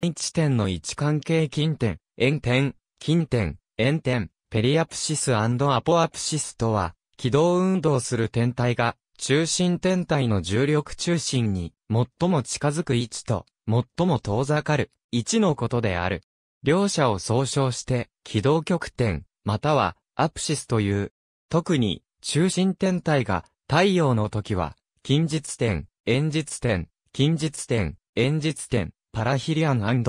1点の位置関係近点、円点、近点、円点、ペリアプシスアポアプシスとは、軌道運動する天体が、中心天体の重力中心に、最も近づく位置と、最も遠ざかる位置のことである。両者を総称して、軌道極点、または、アプシスという。特に、中心天体が、太陽の時は、近日点、遠日点、近日点、遠日点、パラヒリアン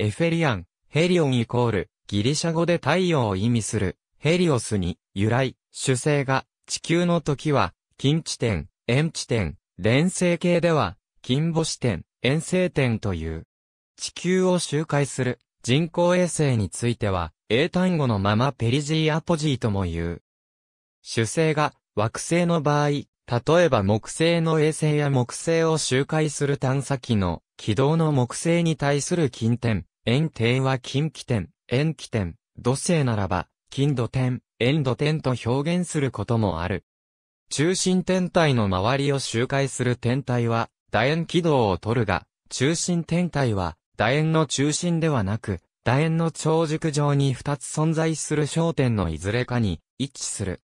エフェリアン、ヘリオンイコール、ギリシャ語で太陽を意味する、ヘリオスに、由来、主星が、地球の時は、近地点、遠地点、連星系では、近星点、遠星点という。地球を周回する、人工衛星については、英単語のままペリジーアポジーとも言う。主星が、惑星の場合、例えば木星の衛星や木星を周回する探査機の軌道の木星に対する近点、円点は近気点、円気点、土星ならば、近土点、円土点と表現することもある。中心天体の周りを周回する天体は、楕円軌道を取るが、中心天体は、楕円の中心ではなく、楕円の長軸上に2つ存在する焦点のいずれかに位置する。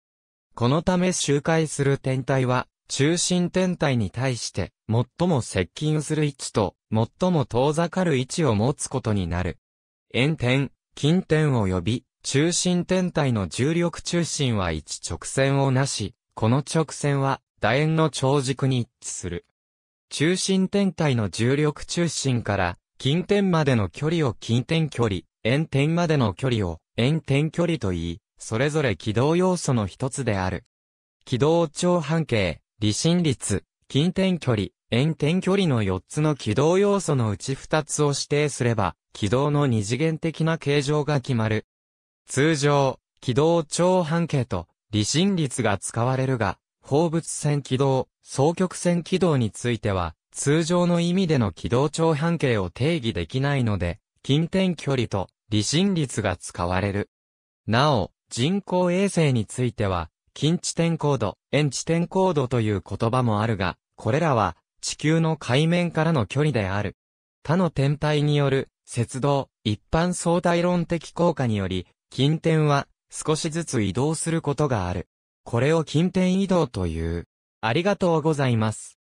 このため周回する天体は、中心天体に対して最も接近する位置と最も遠ざかる位置を持つことになる。円点、近点及び中心天体の重力中心は一直線をなし、この直線は楕円の長軸に一致する。中心天体の重力中心から近点までの距離を近点距離、円点までの距離を円点距離と言い、それぞれ軌道要素の一つである。軌道長半径、離心率、近点距離、遠点距離の4つの軌道要素のうち2つを指定すれば、軌道の二次元的な形状が決まる。通常、軌道長半径と離心率が使われるが、放物線軌道、双極線軌道については、通常の意味での軌道長半径を定義できないので、近点距離と離心率が使われる。なお、人工衛星については、近地点高度、遠地点高度という言葉もあるが、これらは地球の海面からの距離である。他の天体による、接動、一般相対論的効果により、近点は少しずつ移動することがある。これを近点移動という。ありがとうございます。